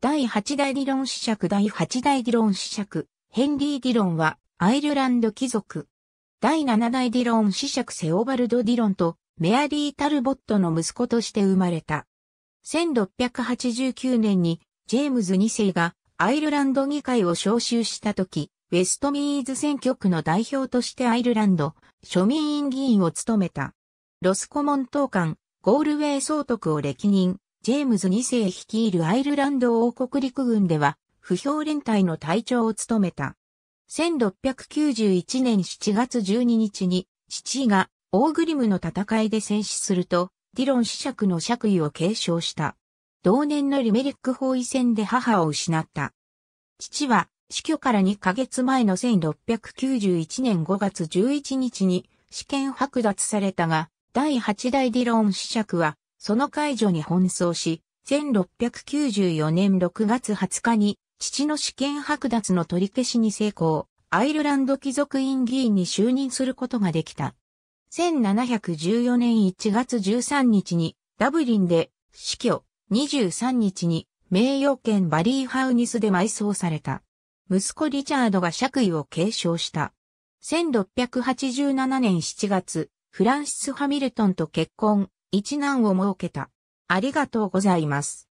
第8代ディロン子爵第8代ディロン子爵、ヘンリー・ディロンはアイルランド貴族。第7代ディロン子爵セオバルド・ディロンとメアリー・タルボットの息子として生まれた。1689年にジェームズ2世がアイルランド議会を招集した時、ウェストミーズ選挙区の代表としてアイルランド庶民院議員を務めた。ロスコモン党官、ゴールウェイ総督を歴任。ジェームズ2世率いるアイルランド王国陸軍では、不評連隊の隊長を務めた。1691年7月12日に、父がオーグリムの戦いで戦死すると、ディロン子爵の爵位を継承した。同年のリメリック包囲戦で母を失った。父は死去から2ヶ月前の1691年5月11日に試験剥奪されたが、第8代ディロン子爵はその解除に奔走し、1694年6月20日に父の試験剥奪の取り消しに成功、アイルランド貴族院議員に就任することができた。1714年1月13日にダブリンで死去、23日に名誉権バリーハウニスで埋葬された。息子リチャードが爵位を継承した。1687年7月、フランシス・ハミルトンと結婚、一難を設けた。ありがとうございます。